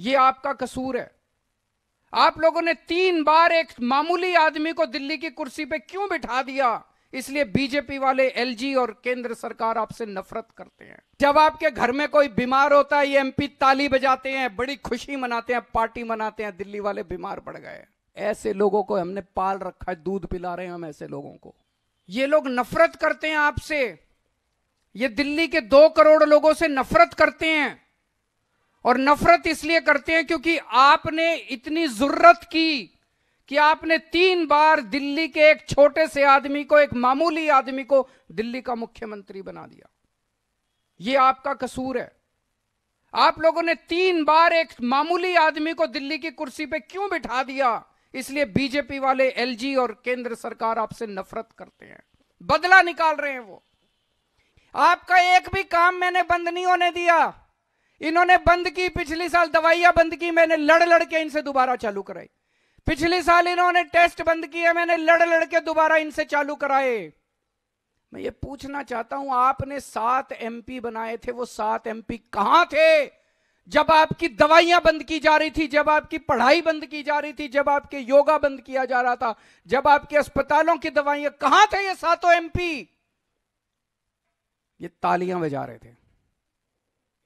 ये आपका कसूर है आप लोगों ने तीन बार एक मामूली आदमी को दिल्ली की कुर्सी पे क्यों बिठा दिया इसलिए बीजेपी वाले एलजी और केंद्र सरकार आपसे नफरत करते हैं जब आपके घर में कोई बीमार होता है ये एमपी ताली बजाते हैं बड़ी खुशी मनाते हैं पार्टी मनाते हैं दिल्ली वाले बीमार पड़ गए ऐसे लोगों को हमने पाल रखा है दूध पिला रहे हैं हम ऐसे लोगों को ये लोग नफरत करते हैं आपसे ये दिल्ली के दो करोड़ लोगों से नफरत करते हैं और नफरत इसलिए करते हैं क्योंकि आपने इतनी जरूरत की कि आपने तीन बार दिल्ली के एक छोटे से आदमी को एक मामूली आदमी को दिल्ली का मुख्यमंत्री बना दिया ये आपका कसूर है आप लोगों ने तीन बार एक मामूली आदमी को दिल्ली की कुर्सी पे क्यों बिठा दिया इसलिए बीजेपी वाले एलजी और केंद्र सरकार आपसे नफरत करते हैं बदला निकाल रहे हैं वो आपका एक भी काम मैंने बंद नहीं होने दिया इन्होंने बंद की पिछले साल दवाइयां बंद की मैंने लड़ लड़ के इनसे दोबारा चालू कराई पिछले साल इन्होंने टेस्ट बंद किए मैंने लड़ लड़ के दोबारा इनसे चालू कराए मैं ये पूछना चाहता हूं आपने सात एमपी बनाए थे वो सात एमपी कहां थे जब आपकी दवाइयां बंद की जा रही थी जब आपकी पढ़ाई बंद की जा रही थी जब आपके योगा बंद किया जा रहा था जब आपके अस्पतालों की दवाइयां कहां थे ये सातों एमपी ये तालियां बजा रहे थे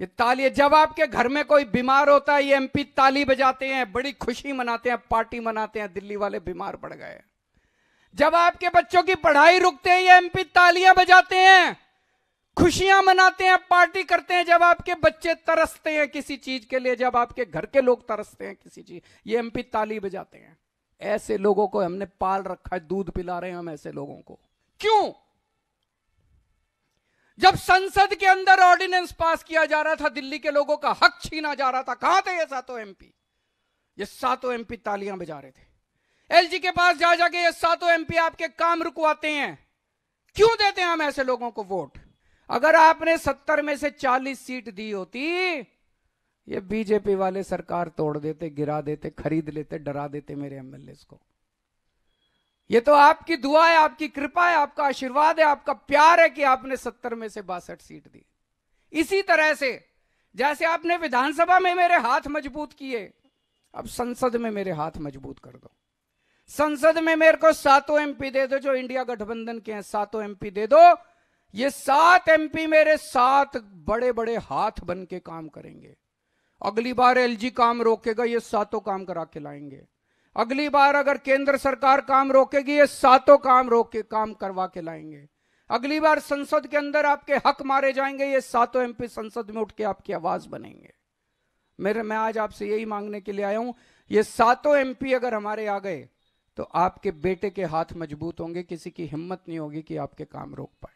ये ताली जब आपके घर में कोई बीमार होता है ये एमपी ताली बजाते हैं बड़ी खुशी मनाते हैं पार्टी मनाते हैं दिल्ली वाले बीमार पड़ गए जब आपके बच्चों की पढ़ाई रुकते हैं ये एमपी तालियां बजाते हैं खुशियां मनाते हैं पार्टी करते हैं जब आपके बच्चे तरसते हैं किसी चीज के लिए जब आपके घर के लोग तरसते हैं किसी चीज ये एमपी ताली बजाते हैं ऐसे लोगों को हमने पाल रखा है दूध पिला रहे हैं हम ऐसे लोगों को क्यों जब संसद के अंदर ऑर्डिनेंस पास किया जा रहा था दिल्ली के लोगों का हक छीना जा रहा था कहां थे ये सातों एमपी ये सातों एमपी तालियां बजा रहे थे एलजी के पास जा जाके ये सातों एमपी आपके काम रुकवाते हैं क्यों देते हैं हम ऐसे लोगों को वोट अगर आपने सत्तर में से चालीस सीट दी होती ये बीजेपी वाले सरकार तोड़ देते गिरा देते खरीद लेते डरा देते मेरे एमएलए को ये तो आपकी दुआ है आपकी कृपा है आपका आशीर्वाद है आपका प्यार है कि आपने सत्तर में से बासठ सीट दी इसी तरह से जैसे आपने विधानसभा में मेरे हाथ मजबूत किए अब संसद में मेरे हाथ मजबूत कर दो संसद में मेरे को सातों एमपी दे दो जो इंडिया गठबंधन के हैं सातों एमपी दे दो ये सात एमपी मेरे सात बड़े बड़े हाथ बन के काम करेंगे अगली बार एलजी काम रोकेगा ये सातों काम करा के लाएंगे अगली बार अगर केंद्र सरकार काम रोकेगी ये सातों काम रोक के काम करवा के लाएंगे अगली बार संसद के अंदर आपके हक मारे जाएंगे ये सातों एमपी संसद में उठ के आपकी आवाज बनेंगे मेरे मैं आज आपसे यही मांगने के लिए आया हूं ये सातों एमपी अगर हमारे आ गए तो आपके बेटे के हाथ मजबूत होंगे किसी की हिम्मत नहीं होगी कि आपके काम रोक पाए